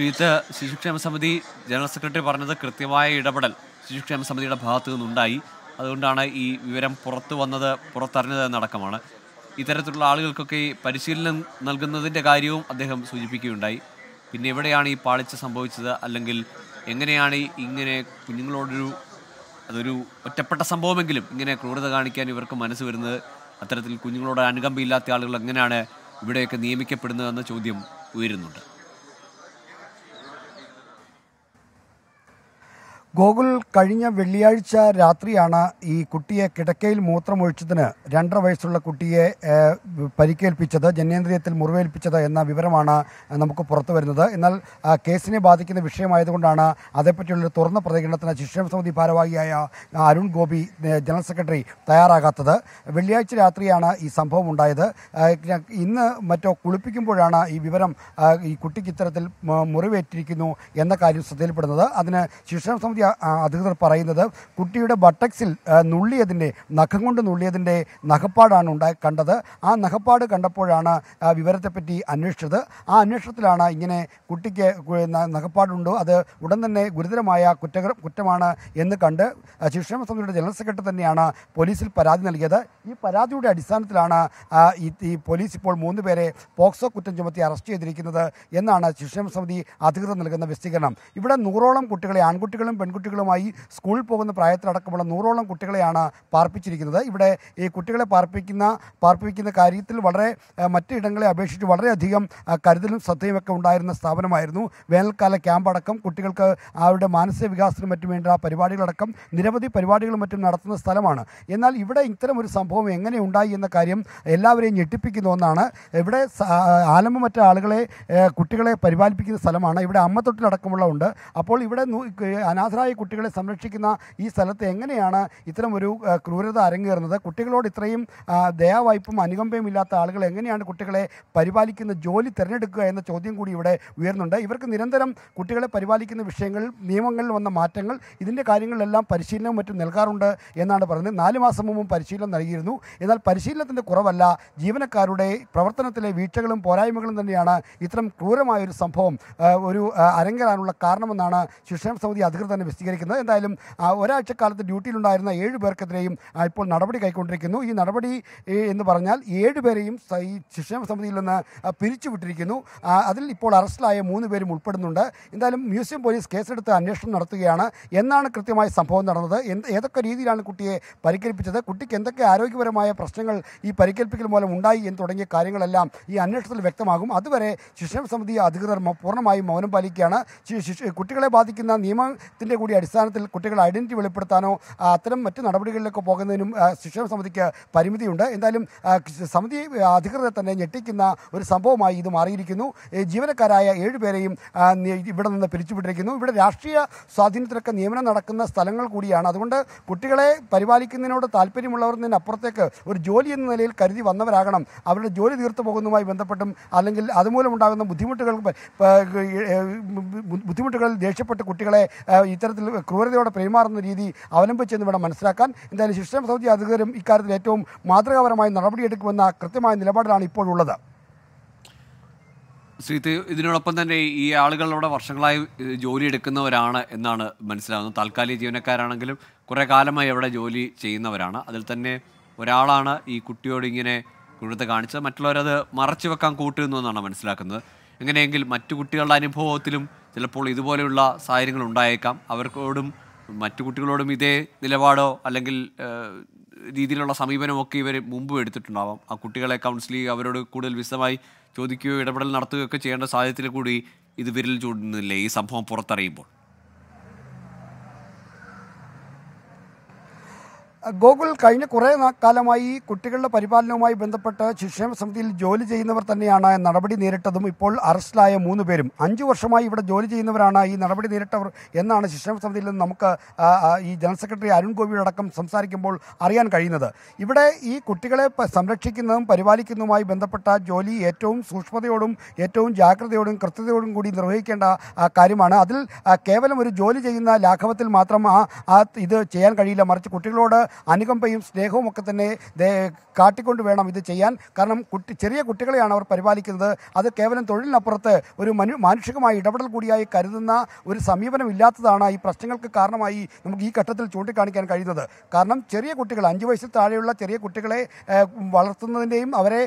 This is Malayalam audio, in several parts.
ശ്രീത്ത് ശിശുക്ഷേമ സമിതി ജനറൽ സെക്രട്ടറി പറഞ്ഞത് കൃത്യമായ ഇടപെടൽ ശിശുക്ഷേമ സമിതിയുടെ ഭാഗത്തു നിന്നുണ്ടായി അതുകൊണ്ടാണ് ഈ വിവരം പുറത്തു വന്നത് പുറത്തറിഞ്ഞത് എന്നടക്കമാണ് ഇത്തരത്തിലുള്ള ആളുകൾക്കൊക്കെ പരിശീലനം നൽകുന്നതിൻ്റെ കാര്യവും അദ്ദേഹം സൂചിപ്പിക്കുകയുണ്ടായി പിന്നെ എവിടെയാണ് ഈ പാളിച്ച സംഭവിച്ചത് അല്ലെങ്കിൽ എങ്ങനെയാണ് ഇങ്ങനെ കുഞ്ഞുങ്ങളോടൊരു അതൊരു ഒറ്റപ്പെട്ട സംഭവമെങ്കിലും ഇങ്ങനെ ക്രൂരത കാണിക്കാൻ ഇവർക്ക് മനസ്സ് വരുന്നത് അത്തരത്തിൽ കുഞ്ഞുങ്ങളോട് അനുകമ്പയില്ലാത്ത ആളുകൾ എങ്ങനെയാണ് ഇവിടെയൊക്കെ നിയമിക്കപ്പെടുന്നതെന്ന ചോദ്യം ഉയരുന്നുണ്ട് ഗോകുൽ കഴിഞ്ഞ വെള്ളിയാഴ്ച രാത്രിയാണ് ഈ കുട്ടിയെ കിടക്കയിൽ മൂത്രമൊഴിച്ചതിന് രണ്ടര വയസ്സുള്ള കുട്ടിയെ പരിക്കേൽപ്പിച്ചത് ജനേന്ദ്രിയത്തിൽ മുറിവേൽപ്പിച്ചത് എന്ന വിവരമാണ് നമുക്ക് പുറത്തു വരുന്നത് എന്നാൽ കേസിനെ ബാധിക്കുന്ന വിഷയമായതുകൊണ്ടാണ് അതേപ്പറ്റിയുള്ള തുറന്ന പ്രതികരണത്തിന് ശിക്ഷണ സമിതി ഭാരവാഹിയായ അരുൺ ഗോപി ജനറൽ സെക്രട്ടറി തയ്യാറാകാത്തത് വെള്ളിയാഴ്ച രാത്രിയാണ് ഈ സംഭവം ഉണ്ടായത് ഇന്ന് മറ്റോ കുളിപ്പിക്കുമ്പോഴാണ് ഈ വിവരം ഈ കുട്ടിക്ക് ഇത്തരത്തിൽ മുറിവേറ്റിരിക്കുന്നു എന്ന കാര്യം ശ്രദ്ധയിൽപ്പെടുന്നത് അതിന് ശിക്ഷണ സമിതി അധികൃതർ പറയുന്നത് കുട്ടിയുടെ ബട്ടക്സിൽ നുള്ളിയതിൻ്റെ നഖം കൊണ്ട് നുള്ളിയതിൻ്റെ നഖപ്പാടാണ് ഉണ്ടായി കണ്ടത് ആ നഖപ്പാട് കണ്ടപ്പോഴാണ് വിവരത്തെപ്പറ്റി അന്വേഷിച്ചത് ആ അന്വേഷണത്തിലാണ് ഇങ്ങനെ കുട്ടിക്ക് നഖപ്പാടുണ്ടോ അത് ഉടൻ തന്നെ ഗുരുതരമായ കുറ്റ കുറ്റമാണ് എന്ന് കണ്ട് ശിക്ഷണ സമിതിയുടെ ജനറൽ സെക്രട്ടറി തന്നെയാണ് പോലീസിൽ പരാതി നൽകിയത് ഈ പരാതിയുടെ അടിസ്ഥാനത്തിലാണ് ഈ പോലീസ് ഇപ്പോൾ മൂന്ന് പേരെ പോക്സോ കുറ്റം ചുമത്തി അറസ്റ്റ് ചെയ്തിരിക്കുന്നത് എന്നാണ് ശിക്ഷണ സമിതി അധികൃതർ നൽകുന്ന വിശദീകരണം ഇവിടെ നൂറോളം കുട്ടികളെ ആൺകുട്ടികളും പെൺകുട്ടികളും പെൺകുട്ടികളുമായി സ്കൂളിൽ പോകുന്ന പ്രായത്തിലടക്കമുള്ള നൂറോളം കുട്ടികളെയാണ് പാർപ്പിച്ചിരിക്കുന്നത് ഇവിടെ ഈ കുട്ടികളെ പാർപ്പിക്കുന്ന പാർപ്പിക്കുന്ന കാര്യത്തിൽ വളരെ മറ്റിടങ്ങളെ അപേക്ഷിച്ച് വളരെയധികം കരുതലും ശ്രദ്ധയുമൊക്കെ ഉണ്ടായിരുന്ന സ്ഥാപനമായിരുന്നു വേനൽക്കാല ക്യാമ്പ് അടക്കം കുട്ടികൾക്ക് അവരുടെ മാനസിക വികാസത്തിനും മറ്റും വേണ്ട പരിപാടികളടക്കം നിരവധി പരിപാടികളും മറ്റും നടത്തുന്ന സ്ഥലമാണ് എന്നാൽ ഇവിടെ ഇത്തരം ഒരു സംഭവം എങ്ങനെ ഉണ്ടായി എന്ന കാര്യം എല്ലാവരെയും ഞെട്ടിപ്പിക്കുന്ന ഒന്നാണ് ഇവിടെ ആലമ്പ മറ്റ ആളുകളെ കുട്ടികളെ പരിപാലിപ്പിക്കുന്ന സ്ഥലമാണ് ഇവിടെ അമ്മത്തൊട്ടിലടക്കമുള്ള ഉണ്ട് അപ്പോൾ ഇവിടെ അനാഥ നിസ്സഹായ കുട്ടികളെ സംരക്ഷിക്കുന്ന ഈ സ്ഥലത്ത് എങ്ങനെയാണ് ഇത്തരം ഒരു ക്രൂരത അരങ്ങേറുന്നത് കുട്ടികളോട് ഇത്രയും ദയാവായ്പും അനുകമ്പയും ഇല്ലാത്ത ആളുകൾ എങ്ങനെയാണ് കുട്ടികളെ പരിപാലിക്കുന്ന ജോലി തിരഞ്ഞെടുക്കുക എന്ന ചോദ്യം കൂടി ഇവിടെ ഉയർന്നുണ്ട് ഇവർക്ക് നിരന്തരം കുട്ടികളെ പരിപാലിക്കുന്ന വിഷയങ്ങളിൽ നിയമങ്ങളിൽ വന്ന മാറ്റങ്ങൾ ഇതിൻ്റെ കാര്യങ്ങളിലെല്ലാം പരിശീലനവും മറ്റും നൽകാറുണ്ട് എന്നാണ് പറയുന്നത് നാല് മാസം മുമ്പും പരിശീലനം നൽകിയിരുന്നു എന്നാൽ പരിശീലനത്തിൻ്റെ കുറവല്ല ജീവനക്കാരുടെ പ്രവർത്തനത്തിലെ വീഴ്ചകളും പോരായ്മകളും തന്നെയാണ് ഇത്തരം ക്രൂരമായൊരു സംഭവം ഒരു അരങ്ങേറാനുള്ള കാരണമെന്നാണ് ശിക്ഷണ സമിതി അധികൃതർ തന്നെ വിശദീകരിക്കുന്നത് എന്തായാലും ഒരാഴ്ചക്കാലത്ത് ഡ്യൂട്ടിയിലുണ്ടായിരുന്ന ഏഴ് പേർക്കെതിരെയും ഇപ്പോൾ നടപടി കൈക്കൊണ്ടിരിക്കുന്നു ഈ നടപടി എന്ന് പറഞ്ഞാൽ ഏഴ് പേരെയും ഈ ശിക്ഷണ സമിതിയിൽ നിന്ന് പിരിച്ചുവിട്ടിരിക്കുന്നു അതിൽ ഇപ്പോൾ അറസ്റ്റിലായ മൂന്ന് പേരും ഉൾപ്പെടുന്നുണ്ട് എന്തായാലും മ്യൂസിയം പോലീസ് കേസെടുത്ത് അന്വേഷണം നടത്തുകയാണ് എന്നാണ് കൃത്യമായി സംഭവം നടന്നത് എന്ത് ഏതൊക്കെ രീതിയിലാണ് കുട്ടിയെ പരിക്കേൽപ്പിച്ചത് കുട്ടിക്ക് എന്തൊക്കെ ആരോഗ്യപരമായ പ്രശ്നങ്ങൾ ഈ പരിക്കേൽപ്പിക്കൽ മൂലം ഉണ്ടായി എന്ന് തുടങ്ങിയ കാര്യങ്ങളെല്ലാം ഈ അന്വേഷണത്തിൽ വ്യക്തമാകും അതുവരെ ശിക്ഷണ സമിതി അധികൃതർ പൂർണ്ണമായും മൗനം പാലിക്കുകയാണ് കുട്ടികളെ ബാധിക്കുന്ന നിയമത്തിൻ്റെ കൂടി അടിസ്ഥാനത്തിൽ കുട്ടികൾ ഐഡന്റിറ്റി വെളിപ്പെടുത്താനോ അത്തരം മറ്റ് നടപടികളിലേക്ക് പോകുന്നതിനും ശിക്ഷണ സമിതിക്ക് പരിമിതിയുണ്ട് എന്തായാലും സമിതി അധികൃതരെ തന്നെ ഞെട്ടിക്കുന്ന ഒരു സംഭവമായി ഇത് മാറിയിരിക്കുന്നു ജീവനക്കാരായ ഏഴുപേരെയും ഇവിടെ നിന്ന് പിരിച്ചുവിട്ടിരിക്കുന്നു ഇവിടെ രാഷ്ട്രീയ സ്വാധീനത്തിലൊക്കെ നിയമനം നടക്കുന്ന സ്ഥലങ്ങൾ കൂടിയാണ് അതുകൊണ്ട് കുട്ടികളെ പരിപാലിക്കുന്നതിനോട് താല്പര്യമുള്ളവർ അപ്പുറത്തേക്ക് ഒരു ജോലി എന്ന നിലയിൽ കരുതി വന്നവരാകണം അവരുടെ ജോലി തീർത്തു പോകുന്നതുമായി ബന്ധപ്പെട്ടും അല്ലെങ്കിൽ ഉണ്ടാകുന്ന ബുദ്ധിമുട്ടുകൾ ബുദ്ധിമുട്ടുകളിൽ ദേഷ്യപ്പെട്ട് കുട്ടികളെ ഇത്തരം ഇത്തരത്തിൽ ക്രൂരതയോടെ പെരുമാറുന്ന രീതി അവലംബിച്ചെന്ന് വേണം മനസ്സിലാക്കാൻ എന്തായാലും ശിക്ഷ സൗദി അധികൃതരും ഇക്കാര്യത്തിൽ ഏറ്റവും മാതൃകാപരമായി നടപടിയെടുക്കുമെന്ന കൃത്യമായ നിലപാടിലാണ് ഇപ്പോഴുള്ളത് ശ്രീത്ത് ഇതിനോടൊപ്പം തന്നെ ഈ ആളുകൾ അവിടെ വർഷങ്ങളായി എടുക്കുന്നവരാണ് എന്നാണ് മനസ്സിലാകുന്നത് താൽക്കാലിക ജീവനക്കാരാണെങ്കിലും കുറേ കാലമായി അവിടെ ജോലി ചെയ്യുന്നവരാണ് അതിൽ തന്നെ ഒരാളാണ് ഈ കുട്ടിയോട് ഇങ്ങനെ ക്രൂരത കാണിച്ചത് മറ്റുള്ളവരത് മറച്ചു വെക്കാൻ കൂട്ടുന്നു എന്നാണ് മനസ്സിലാക്കുന്നത് എങ്ങനെയെങ്കിൽ മറ്റു കുട്ടികളുടെ അനുഭവത്തിലും ചിലപ്പോൾ ഇതുപോലെയുള്ള സാഹചര്യങ്ങൾ ഉണ്ടായേക്കാം അവർക്കോടും മറ്റു കുട്ടികളോടും ഇതേ നിലപാടോ അല്ലെങ്കിൽ രീതിയിലുള്ള സമീപനമൊക്കെ ഇവർ മുമ്പ് എടുത്തിട്ടുണ്ടാവാം ആ കുട്ടികളെ കൗൺസിൽ ചെയ്യുക അവരോട് കൂടുതൽ വിശദമായി ചോദിക്കുകയോ ഇടപെടൽ നടത്തുകയോ ഒക്കെ ചെയ്യേണ്ട സാഹചര്യത്തിൽ കൂടി ഇത് വിരൽ ചൂടുന്നില്ലേ ഈ സംഭവം പുറത്തറിയുമ്പോൾ ഗോകുൽ കഴിഞ്ഞ കുറേ കാലമായി കുട്ടികളുടെ പരിപാലനവുമായി ബന്ധപ്പെട്ട് ശിക്ഷേമ സമിതിയിൽ ജോലി ചെയ്യുന്നവർ തന്നെയാണ് നടപടി നേരിട്ടതും ഇപ്പോൾ അറസ്റ്റിലായ മൂന്ന് പേരും അഞ്ചു വർഷമായി ഇവിടെ ജോലി ചെയ്യുന്നവരാണ് ഈ നടപടി നേരിട്ടവർ എന്നാണ് ശിക്ഷേമ സമിതിയിൽ നിന്ന് നമുക്ക് ഈ ജനറൽ സെക്രട്ടറി അരുൺ ഗോപിയോടക്കം സംസാരിക്കുമ്പോൾ അറിയാൻ കഴിയുന്നത് ഇവിടെ ഈ കുട്ടികളെ സംരക്ഷിക്കുന്നതും പരിപാലിക്കുന്നതുമായി ബന്ധപ്പെട്ട ജോലി ഏറ്റവും സൂക്ഷ്മതയോടും ഏറ്റവും ജാഗ്രതയോടും കൃത്യതയോടും കൂടി നിർവഹിക്കേണ്ട കാര്യമാണ് അതിൽ കേവലം ഒരു ജോലി ചെയ്യുന്ന ലാഘവത്തിൽ മാത്രം ആ ഇത് ചെയ്യാൻ കഴിയില്ല മറിച്ച് കുട്ടികളോട് അനുകമ്പയും സ്നേഹവും ഒക്കെ തന്നെ കാട്ടിക്കൊണ്ട് വേണം ഇത് ചെയ്യാൻ കാരണം കുട്ടി ചെറിയ കുട്ടികളെയാണ് അവർ പരിപാലിക്കുന്നത് അത് കേവലം തൊഴിലിനപ്പുറത്ത് ഒരു മനു മാനുഷികമായ ഇടപെടൽ കൂടിയായി കരുതുന്ന ഒരു സമീപനം ഇല്ലാത്തതാണ് ഈ പ്രശ്നങ്ങൾക്ക് കാരണമായി നമുക്ക് ഈ ഘട്ടത്തിൽ ചൂണ്ടിക്കാണിക്കാൻ കഴിയുന്നത് കാരണം ചെറിയ കുട്ടികൾ അഞ്ച് വയസ്സിൽ താഴെയുള്ള ചെറിയ കുട്ടികളെ വളർത്തുന്നതിൻ്റെയും അവരെ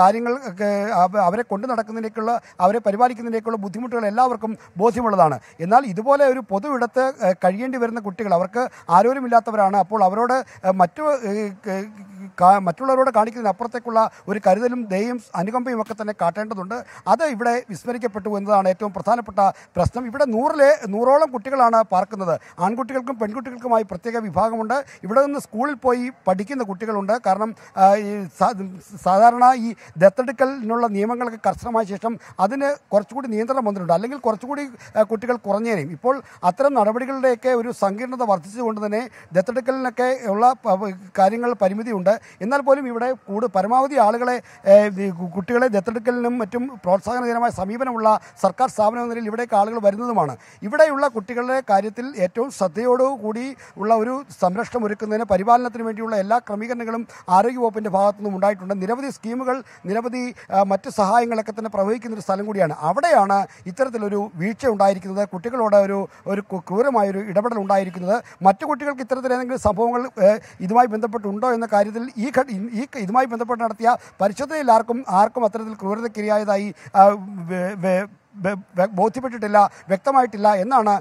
കാര്യങ്ങൾ അവരെ കൊണ്ടു നടക്കുന്നതിനേക്കുള്ള അവരെ പരിപാലിക്കുന്നതിനേക്കുള്ള ബുദ്ധിമുട്ടുകൾ എല്ലാവർക്കും ബോധ്യമുള്ളതാണ് എന്നാൽ ഇതുപോലെ ഒരു പൊതു ഇടത്ത് കഴിയേണ്ടി വരുന്ന കുട്ടികൾ അവർക്ക് ആരോഗ്യമില്ലാത്തവരാണ് അപ്പോൾ അവരോട് മറ്റു മറ്റുള്ളവരോട് കാണിക്കുന്നതിന് അപ്പുറത്തേക്കുള്ള ഒരു കരുതലും ദയും അനുകമ്പയും ഒക്കെ തന്നെ കാട്ടേണ്ടതുണ്ട് അത് ഇവിടെ വിസ്മരിക്കപ്പെട്ടു എന്നതാണ് ഏറ്റവും പ്രധാനപ്പെട്ട പ്രശ്നം ഇവിടെ നൂറിലെ നൂറോളം കുട്ടികളാണ് പാർക്കുന്നത് ആൺകുട്ടികൾക്കും പെൺകുട്ടികൾക്കുമായി പ്രത്യേക വിഭാഗമുണ്ട് ഇവിടെ നിന്ന് സ്കൂളിൽ പോയി പഠിക്കുന്ന കുട്ടികളുണ്ട് കാരണം സാധാരണ ഈ ദത്തെടുക്കലിനുള്ള നിയമങ്ങളൊക്കെ കർശനമായ ശേഷം അതിന് കുറച്ചുകൂടി നിയന്ത്രണം വന്നിട്ടുണ്ട് അല്ലെങ്കിൽ കുറച്ചുകൂടി കുട്ടികൾ കുറഞ്ഞേനെയും ഇപ്പോൾ അത്തരം നടപടികളുടെയൊക്കെ ഒരു സങ്കീർണത വർദ്ധിച്ചുകൊണ്ട് തന്നെ ദത്തെടുക്കലിനൊക്കെ ഉള്ള കാര്യങ്ങൾ പരിമിതിയുണ്ട് എന്നാൽ പോലും ഇവിടെ കൂടുതൽ പരമാവധി ആളുകളെ കുട്ടികളെ ദത്തെടുക്കലിനും മറ്റും പ്രോത്സാഹനകരമായ സമീപനമുള്ള സർക്കാർ സ്ഥാപനം എന്നതിൽ ഇവിടേക്ക് ആളുകൾ വരുന്നതുമാണ് ഇവിടെയുള്ള കുട്ടികളുടെ കാര്യത്തിൽ ഏറ്റവും ശ്രദ്ധയോടുകൂടി ഉള്ള ഒരു സംരക്ഷണം ഒരുക്കുന്നതിന് പരിപാലനത്തിന് വേണ്ടിയുള്ള എല്ലാ ക്രമീകരണങ്ങളും ആരോഗ്യവകുപ്പിൻ്റെ ഭാഗത്തു നിന്നും ഉണ്ടായിട്ടുണ്ട് നിരവധി സ്കീമുകൾ നിരവധി മറ്റ് സഹായങ്ങളൊക്കെ തന്നെ പ്രവഹിക്കുന്നൊരു സ്ഥലം കൂടിയാണ് അവിടെയാണ് ഇത്തരത്തിലൊരു വീഴ്ച ഉണ്ടായിരിക്കുന്നത് കുട്ടികളോട് ഒരു ഒരു ക്രൂരമായൊരു ഇടപെടൽ ഉണ്ടായിരിക്കുന്നത് മറ്റു കുട്ടികൾക്ക് ഇത്തരത്തിൽ ഏതെങ്കിലും സംഭവങ്ങൾ ഇതുമായി ബന്ധപ്പെട്ടുണ്ടോ എന്ന കാര്യത്തിൽ ഈ ഈ ഇതുമായി ബന്ധപ്പെട്ട് നടത്തിയ പരിശോധനയിൽ ആർക്കും ആർക്കും അത്തരത്തിൽ ക്രൂരതയ്ക്കിരയായതായി ബോധ്യപ്പെട്ടിട്ടില്ല വ്യക്തമായിട്ടില്ല എന്നാണ്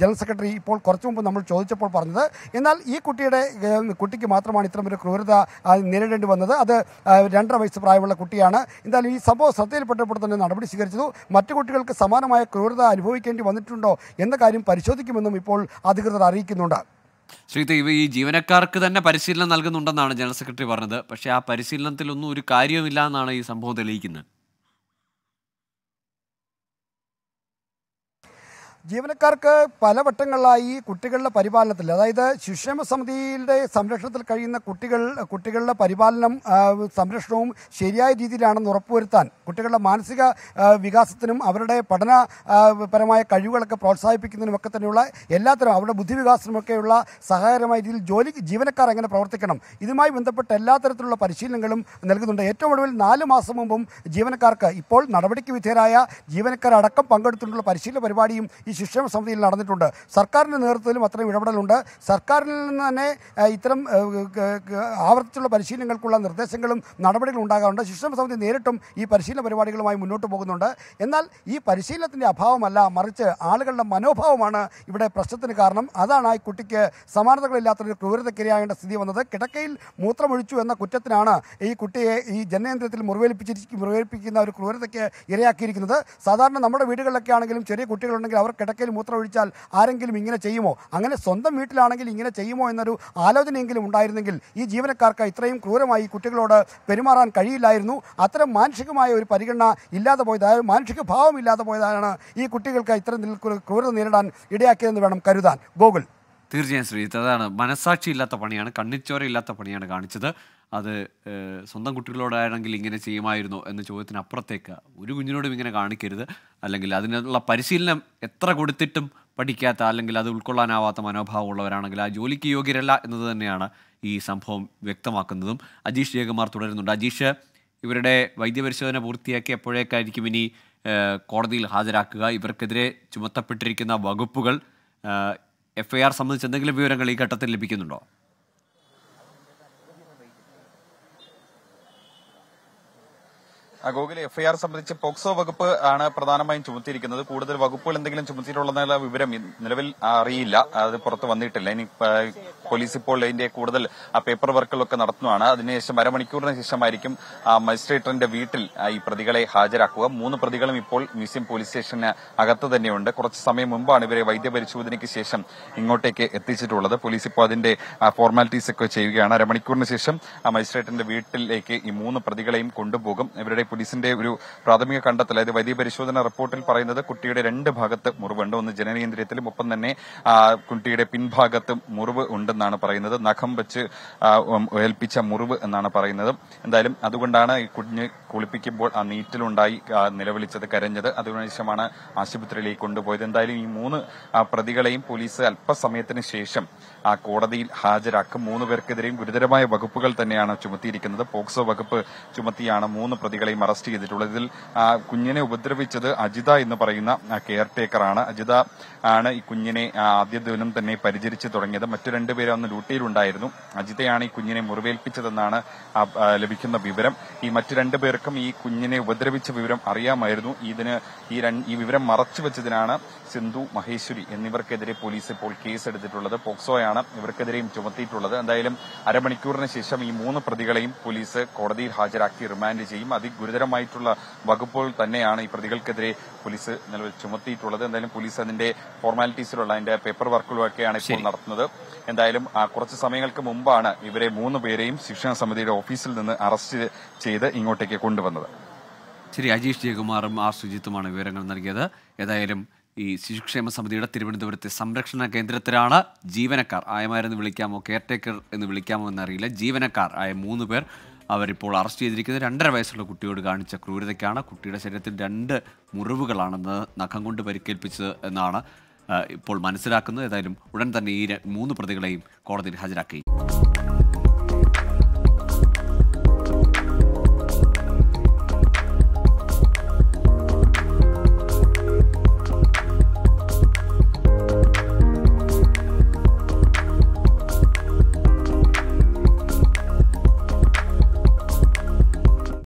ജനറൽ സെക്രട്ടറി ഇപ്പോൾ കുറച്ചു മുമ്പ് നമ്മൾ ചോദിച്ചപ്പോൾ പറഞ്ഞത് എന്നാൽ ഈ കുട്ടിയുടെ കുട്ടിക്ക് മാത്രമാണ് ഇത്തരമൊരു ക്രൂരത നേരിടേണ്ടി വന്നത് അത് രണ്ടര വയസ്സ് പ്രായമുള്ള കുട്ടിയാണ് എന്തായാലും ഈ സംഭവം ശ്രദ്ധയിൽപ്പെട്ടപ്പോൾ തന്നെ നടപടി സ്വീകരിച്ചതു മറ്റു കുട്ടികൾക്ക് സമാനമായ ക്രൂരത അനുഭവിക്കേണ്ടി വന്നിട്ടുണ്ടോ എന്ന കാര്യം പരിശോധിക്കുമെന്നും ഇപ്പോൾ അധികൃതർ അറിയിക്കുന്നുണ്ട് ശ്രീത്തെ ഇവ ഈ ജീവനക്കാർക്ക് തന്നെ പരിശീലനം നൽകുന്നുണ്ടെന്നാണ് ജനറൽ സെക്രട്ടറി പറഞ്ഞത് പക്ഷേ ആ പരിശീലനത്തിലൊന്നും ഒരു കാര്യമില്ല എന്നാണ് ഈ സംഭവം തെളിയിക്കുന്നത് ജീവനക്കാർക്ക് പല വട്ടങ്ങളിലായി കുട്ടികളുടെ പരിപാലനത്തിൽ അതായത് ശിശുക്ഷേമ സമിതിയുടെ സംരക്ഷണത്തിൽ കഴിയുന്ന കുട്ടികൾ കുട്ടികളുടെ പരിപാലനം സംരക്ഷണവും ശരിയായ രീതിയിലാണെന്ന് ഉറപ്പുവരുത്താൻ കുട്ടികളുടെ മാനസിക വികാസത്തിനും അവരുടെ പഠനപരമായ കഴിവുകളൊക്കെ പ്രോത്സാഹിപ്പിക്കുന്നതിനുമൊക്കെ തന്നെയുള്ള എല്ലാത്തരം അവരുടെ ബുദ്ധിവികാസത്തിനുമൊക്കെയുള്ള സഹായകരമായ രീതിയിൽ ജോലി ജീവനക്കാർ എങ്ങനെ പ്രവർത്തിക്കണം ഇതുമായി ബന്ധപ്പെട്ട എല്ലാ തരത്തിലുള്ള പരിശീലനങ്ങളും നൽകുന്നുണ്ട് ഏറ്റവും ഒടുവിൽ നാല് മാസം മുമ്പും ജീവനക്കാർക്ക് ഇപ്പോൾ നടപടിക്ക് വിധേയരായ ജീവനക്കാരടക്കം പങ്കെടുത്തിട്ടുള്ള പരിശീലന പരിപാടിയും ഈ ശിക്ഷണ സമിതിയിൽ നടന്നിട്ടുണ്ട് സർക്കാരിൻ്റെ നേതൃത്വത്തിലും അത്രയും ഇടപെടലുണ്ട് സർക്കാരിൽ നിന്ന് തന്നെ ഇത്തരം ആവർത്തിച്ചുള്ള പരിശീലനങ്ങൾക്കുള്ള നിർദ്ദേശങ്ങളും നടപടികളും ഉണ്ടാകാറുണ്ട് ശിക്ഷണ സമിതി നേരിട്ടും ഈ പരിശീലന പരിപാടികളുമായി മുന്നോട്ട് പോകുന്നുണ്ട് എന്നാൽ ഈ പരിശീലനത്തിൻ്റെ അഭാവമല്ല മറിച്ച് ആളുകളുടെ മനോഭാവമാണ് ഇവിടെ പ്രശ്നത്തിന് കാരണം അതാണ് ആ കുട്ടിക്ക് സമാനതകളില്ലാത്തൊരു ക്രൂരതയ്ക്കിരയാകേണ്ട സ്ഥിതി വന്നത് കിടക്കയിൽ മൂത്രമൊഴിച്ചു എന്ന കുറ്റത്തിനാണ് ഈ കുട്ടിയെ ഈ ജനനേന്ദ്രത്തിൽ മുറിവേൽപ്പിച്ചിരിക്കും മുറിവേൽപ്പിക്കുന്ന ഒരു ക്രൂരതയ്ക്ക് ഇരയാക്കിയിരിക്കുന്നത് സാധാരണ നമ്മുടെ വീടുകളിലൊക്കെ ആണെങ്കിലും ചെറിയ കുട്ടികളുണ്ടെങ്കിൽ അവർക്ക് കിടക്കയിൽ മൂത്രമൊഴിച്ചാൽ ആരെങ്കിലും ഇങ്ങനെ ചെയ്യുമോ അങ്ങനെ സ്വന്തം വീട്ടിലാണെങ്കിൽ ഇങ്ങനെ ചെയ്യുമോ എന്നൊരു ആലോചനയെങ്കിലും ഉണ്ടായിരുന്നെങ്കിൽ ഈ ജീവനക്കാർക്ക് ഇത്രയും ക്രൂരമായി കുട്ടികളോട് പെരുമാറാൻ കഴിയില്ലായിരുന്നു അത്തരം മാനുഷികമായ ഒരു പരിഗണന ഇല്ലാതെ പോയതായ മാനുഷിക ഭാവം ഇല്ലാതെ പോയതാണ് ഈ കുട്ടികൾക്ക് ഇത്തരം ക്രൂരത നേരിടാൻ ഇടയാക്കിയതെന്ന് വേണം കരുതാൻ ഗോകുൽ തീർച്ചയായും ശ്രീജിത്ത് അതാണ് മനസാക്ഷി ഇല്ലാത്ത പണിയാണ് കണ്ണിച്ചോര ഇല്ലാത്ത പണിയാണ് കാണിച്ചത് അത് സ്വന്തം കുട്ടികളോടായിരുന്നെങ്കിൽ ഇങ്ങനെ ചെയ്യുമായിരുന്നു എന്ന ചോദ്യത്തിന് അപ്പുറത്തേക്ക് ഒരു കുഞ്ഞിനോടും ഇങ്ങനെ കാണിക്കരുത് അല്ലെങ്കിൽ അതിനുള്ള പരിശീലനം എത്ര കൊടുത്തിട്ടും പഠിക്കാത്ത അല്ലെങ്കിൽ അത് ഉൾക്കൊള്ളാനാവാത്ത മനോഭാവമുള്ളവരാണെങ്കിൽ ആ ജോലിക്ക് യോഗ്യരല്ല എന്നത് തന്നെയാണ് ഈ സംഭവം വ്യക്തമാക്കുന്നതും അജീഷ് ജയകുമാർ തുടരുന്നുണ്ട് അജീഷ് ഇവരുടെ വൈദ്യപരിശോധന പൂർത്തിയാക്കിയപ്പോഴേക്കായിരിക്കും ഇനി കോടതിയിൽ ഹാജരാക്കുക ഇവർക്കെതിരെ ചുമത്തപ്പെട്ടിരിക്കുന്ന വകുപ്പുകൾ എഫ് ഐ ആർ സംബന്ധിച്ച് എന്തെങ്കിലും വിവരങ്ങൾ ഈ ഘട്ടത്തിൽ ലഭിക്കുന്നുണ്ടോ ഗോകുലെ എഫ്ഐആർ സംബന്ധിച്ച് പോക്സോ വകുപ്പ് ആണ് പ്രധാനമായും ചുമത്തിയിരിക്കുന്നത് കൂടുതൽ വകുപ്പുകൾ എന്തെങ്കിലും ചുമത്തിയിട്ടുള്ള വിവരം നിലവിൽ അറിയില്ല അത് പുറത്ത് വന്നിട്ടില്ല ഇനി പോലീസ് ഇപ്പോൾ ഇതിന്റെ കൂടുതൽ പേപ്പർ വർക്കുകളൊക്കെ നടത്തുന്നതാണ് അതിനുശേഷം അരമണിക്കൂറിന് ശേഷമായിരിക്കും മജിസ്ട്രേറ്ററിന്റെ വീട്ടിൽ ഈ പ്രതികളെ ഹാജരാക്കുക മൂന്ന് പ്രതികളും ഇപ്പോൾ മ്യൂസിയം പോലീസ് സ്റ്റേഷന് അകത്ത് തന്നെയുണ്ട് കുറച്ച് സമയം മുമ്പാണ് ഇവരെ വൈദ്യപരിശോധനയ്ക്ക് ശേഷം ഇങ്ങോട്ടേക്ക് എത്തിച്ചിട്ടുള്ളത് പോലീസ് ഇപ്പോൾ അതിന്റെ ഫോർമാലിറ്റീസ് ഒക്കെ ചെയ്യുകയാണ് അരമണിക്കൂറിന് ശേഷം മജിസ്ട്രേറ്റിന്റെ വീട്ടിലേക്ക് ഈ മൂന്ന് പ്രതികളെയും കൊണ്ടുപോകും ഇവരുടെ പോലീസിന്റെ ഒരു പ്രാഥമിക കണ്ടെത്തൽ അതായത് വൈദ്യ പരിശോധന റിപ്പോർട്ടിൽ പറയുന്നത് കുട്ടിയുടെ രണ്ട് ഭാഗത്ത് മുറിവുണ്ട് ഒന്ന് ജനനേന്ദ്രിയത്തിലും ഒപ്പം തന്നെ കുട്ടിയുടെ പിൻഭാഗത്ത് മുറിവ് ഉണ്ടെന്നാണ് പറയുന്നത് നഖം വെച്ച് ഏൽപ്പിച്ച മുറിവ് എന്നാണ് പറയുന്നത് എന്തായാലും അതുകൊണ്ടാണ് ഈ കുഞ്ഞ് കുളിപ്പിക്കുമ്പോൾ ആ നീറ്റിലുണ്ടായി നിലവിളിച്ചത് കരഞ്ഞത് അതിനുശേഷമാണ് ആശുപത്രിയിലേക്ക് കൊണ്ടുപോയത് എന്തായാലും ഈ മൂന്ന് പ്രതികളെയും പോലീസ് അല്പസമയത്തിന് ശേഷം ആ കോടതിയിൽ ഹാജരാക്കും മൂന്ന് പേർക്കെതിരെയും ഗുരുതരമായ വകുപ്പുകൾ തന്നെയാണ് ചുമത്തിയിരിക്കുന്നത് പോക്സോ വകുപ്പ് ചുമത്തിയാണ് മൂന്ന് പ്രതികളെയും പേരെയും അറസ്റ്റ് ചെയ്തിട്ടുള്ളത് ഇതിൽ കുഞ്ഞിനെ ഉപദ്രവിച്ചത് അജിത എന്ന് പറയുന്ന കെയർ ടേക്കറാണ് അജിത ആണ് ഈ കുഞ്ഞിനെ ആദ്യ ദിനം തന്നെ പരിചരിച്ചു തുടങ്ങിയത് മറ്റു രണ്ടുപേരും അന്ന് ഡ്യൂട്ടിയിലുണ്ടായിരുന്നു അജിതയാണ് ഈ കുഞ്ഞിനെ മുറിവേൽപ്പിച്ചതെന്നാണ് ലഭിക്കുന്ന വിവരം ഈ മറ്റു രണ്ടുപേർക്കും ഈ കുഞ്ഞിനെ ഉപദ്രവിച്ച വിവരം അറിയാമായിരുന്നു ഇതിന് ഈ ഈ വിവരം മറച്ചു വെച്ചതിനാണ് സിന്ധു മഹേശ്വരി എന്നിവർക്കെതിരെ പോലീസ് ഇപ്പോൾ കേസെടുത്തിട്ടുള്ളത് പോക്സോയാണ് ഇവർക്കെതിരെയും ചുമത്തിയിട്ടുള്ളത് എന്തായാലും അരമണിക്കൂറിന് ശേഷം ഈ മൂന്ന് പ്രതികളെയും പോലീസ് കോടതിയിൽ ഹാജരാക്കി റിമാൻഡ് ചെയ്യും അതിഗുരുതരമായിട്ടുള്ള വകുപ്പുകൾ തന്നെയാണ് ഈ പ്രതികൾക്കെതിരെ പോലീസ് നിലവിൽ ചുമത്തിയിട്ടുള്ളത് എന്തായാലും പോലീസ് അതിന്റെ ഫോർമാലിറ്റീസിലുള്ള അതിന്റെ പേപ്പർ വർക്കുകളൊക്കെയാണ് ഇപ്പോൾ നടത്തുന്നത് എന്തായാലും കുറച്ച് സമയങ്ങൾക്ക് മുമ്പാണ് ഇവരെ മൂന്ന് പേരെയും ശിക്ഷണ സമിതിയുടെ ഓഫീസിൽ നിന്ന് അറസ്റ്റ് ചെയ്ത് ഇങ്ങോട്ടേക്ക് കൊണ്ടുവന്നത് ശരി അജീഷ് ജയകുമാറും ആർ സുജിത്തുമാണ് വിവരങ്ങൾ നൽകിയത് ഏതായാലും ഈ ശിശുക്ഷേമ സമിതിയുടെ തിരുവനന്തപുരത്തെ സംരക്ഷണ കേന്ദ്രത്തിലാണ് ജീവനക്കാർ ആയമാരെന്ന് വിളിക്കാമോ കെയർടേക്കർ എന്ന് വിളിക്കാമോ എന്നറിയില്ല ജീവനക്കാർ ആയ മൂന്ന് പേർ അവരിപ്പോൾ അറസ്റ്റ് ചെയ്തിരിക്കുന്നത് രണ്ടര വയസ്സുള്ള കുട്ടിയോട് കാണിച്ച ക്രൂരതയ്ക്കാണ് കുട്ടിയുടെ ശരീരത്തിൽ രണ്ട് മുറിവുകളാണെന്ന് നഖം കൊണ്ട് പരിക്കേൽപ്പിച്ചത് എന്നാണ് ഇപ്പോൾ മനസ്സിലാക്കുന്നത് ഏതായാലും ഉടൻ തന്നെ ഈ മൂന്ന് പ്രതികളെയും കോടതിയിൽ ഹാജരാക്കി